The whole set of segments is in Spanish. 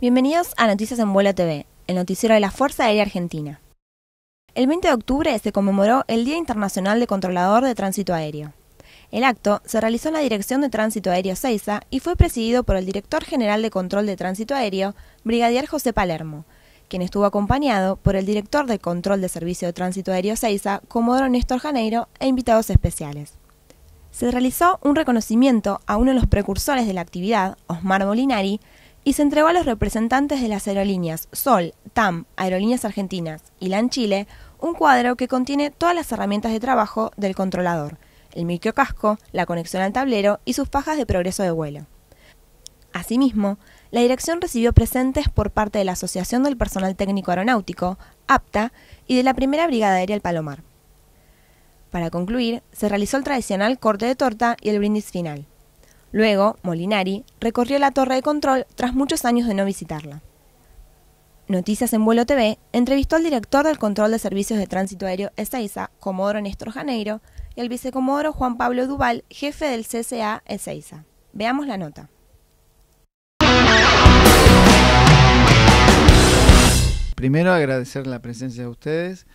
Bienvenidos a Noticias en Vuelo TV, el noticiero de la Fuerza Aérea Argentina. El 20 de octubre se conmemoró el Día Internacional de Controlador de Tránsito Aéreo. El acto se realizó en la Dirección de Tránsito Aéreo Ceiza y fue presidido por el Director General de Control de Tránsito Aéreo, Brigadier José Palermo, quien estuvo acompañado por el Director de Control de Servicio de Tránsito Aéreo CEISA, Comodoro Néstor Janeiro, e invitados especiales. Se realizó un reconocimiento a uno de los precursores de la actividad, Osmar Molinari, y se entregó a los representantes de las aerolíneas Sol, TAM, Aerolíneas Argentinas y LAN Chile un cuadro que contiene todas las herramientas de trabajo del controlador, el microcasco, la conexión al tablero y sus pajas de progreso de vuelo. Asimismo, la dirección recibió presentes por parte de la Asociación del Personal Técnico Aeronáutico, APTA, y de la Primera Brigada Aérea El Palomar. Para concluir, se realizó el tradicional corte de torta y el brindis final. Luego, Molinari recorrió la torre de control tras muchos años de no visitarla. Noticias en Vuelo TV entrevistó al director del Control de Servicios de Tránsito Aéreo Ezeiza, Comodoro Néstor Janeiro, y al vicecomodoro Juan Pablo Duval, jefe del CCA Ezeiza. Veamos la nota. Primero agradecer la presencia de ustedes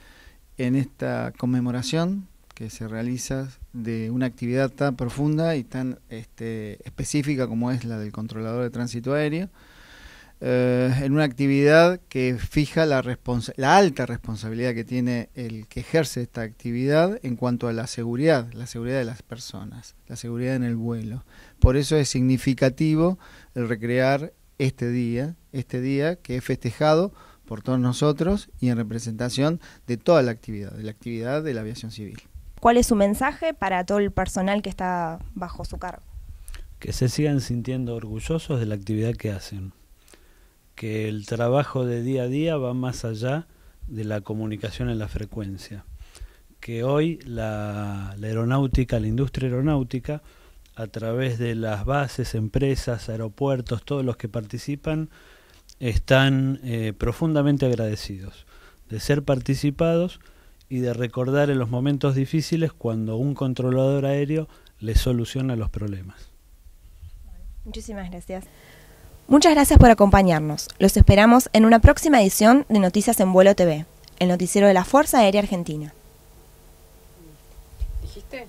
en esta conmemoración que se realiza de una actividad tan profunda y tan este, específica como es la del controlador de tránsito aéreo, eh, en una actividad que fija la, la alta responsabilidad que tiene el que ejerce esta actividad en cuanto a la seguridad, la seguridad de las personas, la seguridad en el vuelo. Por eso es significativo el recrear este día, este día que es festejado por todos nosotros y en representación de toda la actividad, de la actividad de la aviación civil. ¿Cuál es su mensaje para todo el personal que está bajo su cargo? Que se sigan sintiendo orgullosos de la actividad que hacen, que el trabajo de día a día va más allá de la comunicación en la frecuencia, que hoy la, aeronáutica, la industria aeronáutica, a través de las bases, empresas, aeropuertos, todos los que participan, están eh, profundamente agradecidos de ser participados y de recordar en los momentos difíciles cuando un controlador aéreo le soluciona los problemas. Muchísimas gracias. Muchas gracias por acompañarnos. Los esperamos en una próxima edición de Noticias en Vuelo TV, el noticiero de la Fuerza Aérea Argentina. ¿Dijiste?